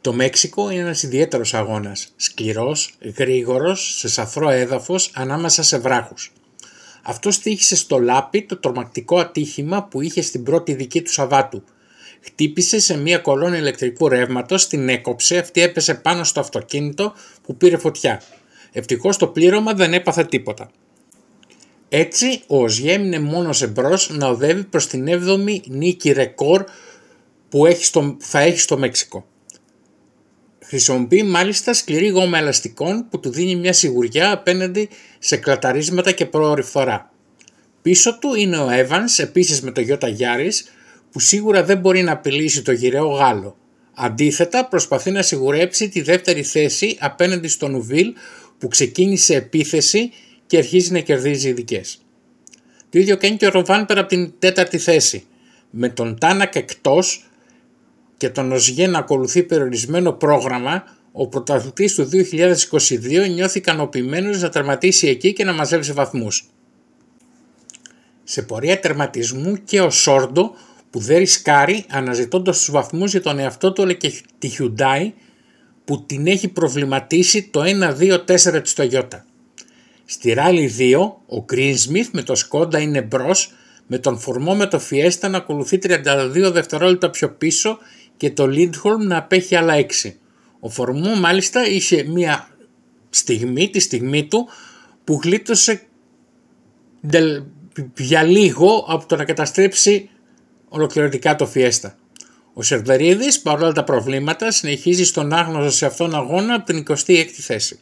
Το Μέξικο είναι ένας ιδιαίτερος αγώνας, σκληρός, γρήγορος, σε σαφρό έδαφος, ανάμεσα σε βράχους. Αυτό στήχησε στο λάπι το τρομακτικό ατύχημα που είχε στην πρώτη δική του Σαββάτου. Χτύπησε σε μία κολόνη ηλεκτρικού ρεύματος, την έκοψε, αυτή έπεσε πάνω στο αυτοκίνητο που πήρε φωτιά. Ευτυχώς το πλήρωμα δεν έπαθε τίποτα. Έτσι, ο Οζιέ είναι μόνος εμπρός να οδεύει προς την 7η νίκη ρεκόρ που έχει στο, θα έχει στο Μέξικο. Χρησιμοποιεί μάλιστα σκληρή γόμα ελαστικών που του δίνει μια σιγουριά απέναντι σε κλαταρίσματα και προοριφορά. Πίσω του είναι ο Evans επίσης με το Γιώτα Γιάρης που σίγουρα δεν μπορεί να απειλήσει το γυραίο Γάλλο. Αντίθετα προσπαθεί να σιγουρέψει τη δεύτερη θέση απέναντι στον Ουβίλ που ξεκίνησε επίθεση και αρχίζει να κερδίζει ειδικές. Το ίδιο κάνει και ο Ροβάν πέρα από την τέταρτη θέση με τον Τάνακ εκτός και τον ΟΣΓΕ να ακολουθεί περιορισμένο πρόγραμμα, ο πρωταθλητής του 2022 νιώθει ικανοποιημένος να τερματίσει εκεί και να μαζέψει βαθμούς. Σε πορεία τερματισμού και ο Σόρντο που δεν ρισκάρει αναζητώντας τους βαθμούς για τον εαυτό του αλλά και τη Χιουντάι... που την έχει προβληματίσει το 1-2-4 της Toyota. Στη Rally 2 ο Smith με το Skoda είναι μπρος με τον φορμό με το Fiesta να ακολουθεί 32 δευτερόλεπτα πιο πίσω και το Lindholm να απέχει άλλα έξι. Ο Φορμού μάλιστα είχε μια στιγμή, τη στιγμή του, που γλίτωσε για λίγο από το να καταστρέψει ολοκληρωτικά το Φιέστα. Ο Σερβερίδης παρόλα τα προβλήματα συνεχίζει στον άγνωστο σε αυτόν αγώνα από την 26η θέση.